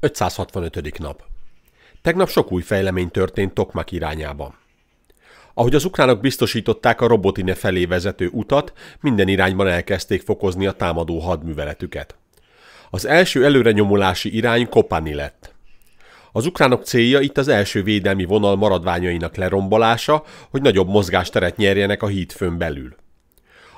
565. nap. Tegnap sok új fejlemény történt Tokmak irányában. Ahogy az ukránok biztosították a Robotine felé vezető utat, minden irányban elkezdték fokozni a támadó hadműveletüket. Az első előrenyomulási irány Kopani lett. Az ukránok célja itt az első védelmi vonal maradványainak lerombolása, hogy nagyobb mozgásteret nyerjenek a híd fönn belül.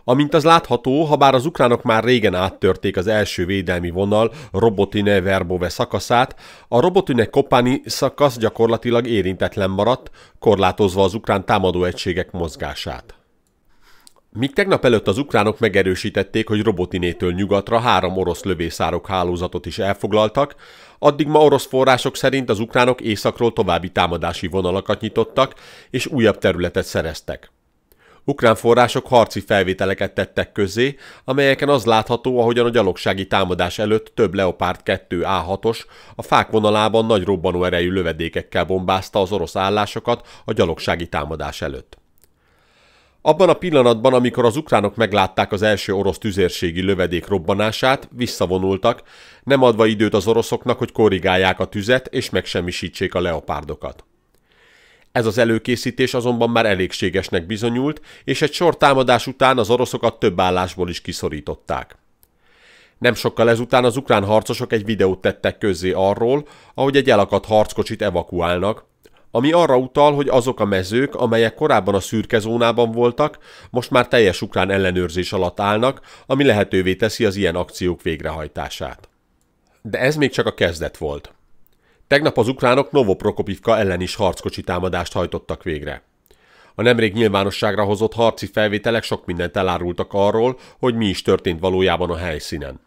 Amint az látható, ha bár az ukránok már régen áttörték az első védelmi vonal Robotine Verbove szakaszát, a Robotine Kopani szakasz gyakorlatilag érintetlen maradt, korlátozva az ukrán támadó egységek mozgását. Míg tegnap előtt az ukránok megerősítették, hogy Robotinétől nyugatra három orosz lövészárok hálózatot is elfoglaltak, addig ma orosz források szerint az ukránok északról további támadási vonalakat nyitottak, és újabb területet szereztek. Ukrán források harci felvételeket tettek közzé, amelyeken az látható, ahogyan a gyalogsági támadás előtt több Leopard 2 A6-os a fák vonalában nagy robbanó erejű lövedékekkel bombázta az orosz állásokat a gyalogsági támadás előtt. Abban a pillanatban, amikor az ukránok meglátták az első orosz tüzérségi lövedék robbanását, visszavonultak, nem adva időt az oroszoknak, hogy korrigálják a tüzet és megsemmisítsék a leopárdokat. Ez az előkészítés azonban már elégségesnek bizonyult, és egy sor támadás után az oroszokat több állásból is kiszorították. Nem sokkal ezután az ukrán harcosok egy videót tettek közzé arról, ahogy egy elakadt harckocsit evakuálnak, ami arra utal, hogy azok a mezők, amelyek korábban a szürke zónában voltak, most már teljes ukrán ellenőrzés alatt állnak, ami lehetővé teszi az ilyen akciók végrehajtását. De ez még csak a kezdet volt. Tegnap az ukránok Novoprokopivka ellen is harckocsi támadást hajtottak végre. A nemrég nyilvánosságra hozott harci felvételek sok mindent elárultak arról, hogy mi is történt valójában a helyszínen.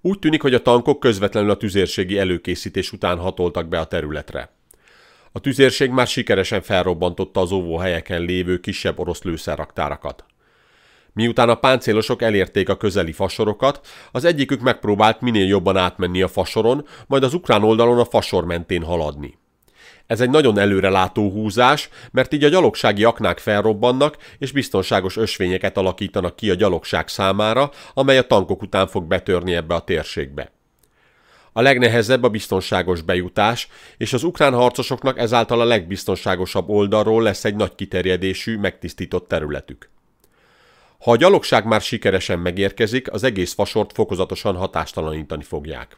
Úgy tűnik, hogy a tankok közvetlenül a tüzérségi előkészítés után hatoltak be a területre. A tüzérség már sikeresen felrobbantotta az helyeken lévő kisebb orosz lőszerraktárakat. Miután a páncélosok elérték a közeli fasorokat, az egyikük megpróbált minél jobban átmenni a fasoron, majd az ukrán oldalon a fasor mentén haladni. Ez egy nagyon előrelátó húzás, mert így a gyalogsági aknák felrobbannak, és biztonságos ösvényeket alakítanak ki a gyalogság számára, amely a tankok után fog betörni ebbe a térségbe. A legnehezebb a biztonságos bejutás, és az ukrán harcosoknak ezáltal a legbiztonságosabb oldalról lesz egy nagy kiterjedésű, megtisztított területük. Ha a gyalogság már sikeresen megérkezik, az egész vasort fokozatosan hatástalanítani fogják.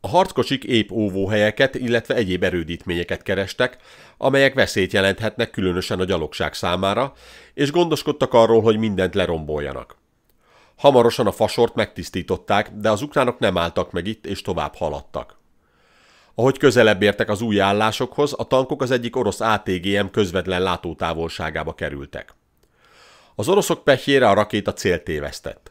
A harckocsik épp óvóhelyeket, illetve egyéb erődítményeket kerestek, amelyek veszélyt jelenthetnek különösen a gyalogság számára, és gondoskodtak arról, hogy mindent leromboljanak. Hamarosan a fasort megtisztították, de az ukránok nem álltak meg itt, és tovább haladtak. Ahogy közelebb értek az új állásokhoz, a tankok az egyik orosz ATGM közvetlen látótávolságába kerültek. Az oroszok pehjére a rakéta céltévesztett.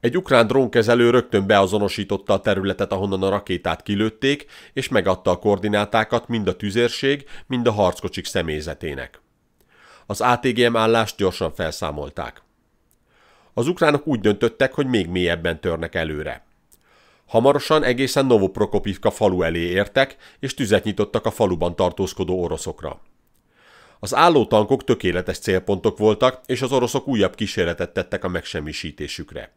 Egy ukrán drónkezelő rögtön beazonosította a területet, ahonnan a rakétát kilőtték, és megadta a koordinátákat mind a tüzérség, mind a harckocsik személyzetének. Az ATGM állást gyorsan felszámolták. Az ukránok úgy döntöttek, hogy még mélyebben törnek előre. Hamarosan egészen Novoprokopivka falu elé értek, és tüzet nyitottak a faluban tartózkodó oroszokra. Az álló tankok tökéletes célpontok voltak, és az oroszok újabb kísérletet tettek a megsemmisítésükre.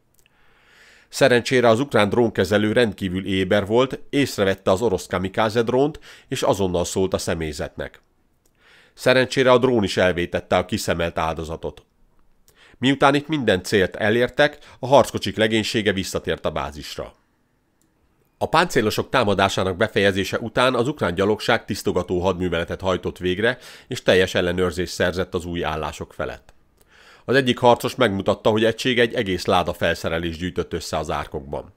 Szerencsére az ukrán drónkezelő rendkívül éber volt, észrevette az orosz kamikáze drónt, és azonnal szólt a személyzetnek. Szerencsére a drón is elvétette a kiszemelt áldozatot. Miután itt minden célt elértek, a harckocsik legénysége visszatért a bázisra. A páncélosok támadásának befejezése után az ukrán gyalogság tisztogató hadműveletet hajtott végre, és teljes ellenőrzést szerzett az új állások felett. Az egyik harcos megmutatta, hogy egység egy egész láda felszerelés gyűjtött össze az árkokban.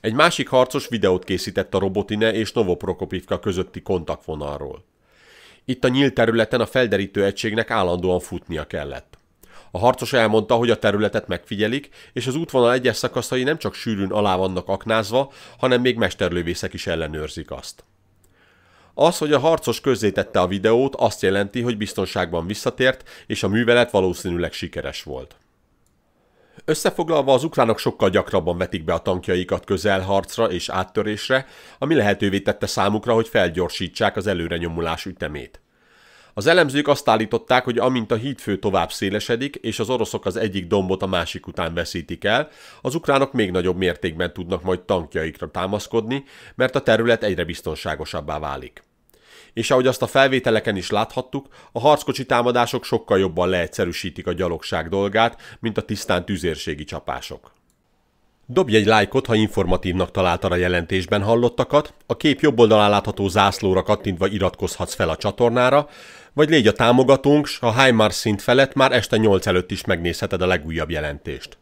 Egy másik harcos videót készített a Robotine és Novoprokopivka közötti kontaktvonalról. Itt a nyílt területen a felderítő egységnek állandóan futnia kellett. A harcos elmondta, hogy a területet megfigyelik, és az útvonal egyes szakaszai nem csak sűrűn alá vannak aknázva, hanem még mesterlővészek is ellenőrzik azt. Az, hogy a harcos közzétette a videót, azt jelenti, hogy biztonságban visszatért, és a művelet valószínűleg sikeres volt. Összefoglalva az ukránok sokkal gyakrabban vetik be a tankjaikat közelharcra és áttörésre, ami lehetővé tette számukra, hogy felgyorsítsák az előrenyomulás ütemét. Az elemzők azt állították, hogy amint a hídfő tovább szélesedik, és az oroszok az egyik dombot a másik után veszítik el, az ukránok még nagyobb mértékben tudnak majd tankjaikra támaszkodni, mert a terület egyre biztonságosabbá válik. És ahogy azt a felvételeken is láthattuk, a harckocsi támadások sokkal jobban leegyszerűsítik a gyalogság dolgát, mint a tisztán tüzérségi csapások. Dobj egy lájkot, ha informatívnak találtad a jelentésben hallottakat, a kép jobb oldalán látható zászlóra kattintva iratkozhatsz fel a csatornára, vagy légy a támogatónk, s a HIMARS szint felett már este 8 előtt is megnézheted a legújabb jelentést.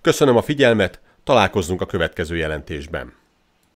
Köszönöm a figyelmet, találkozzunk a következő jelentésben.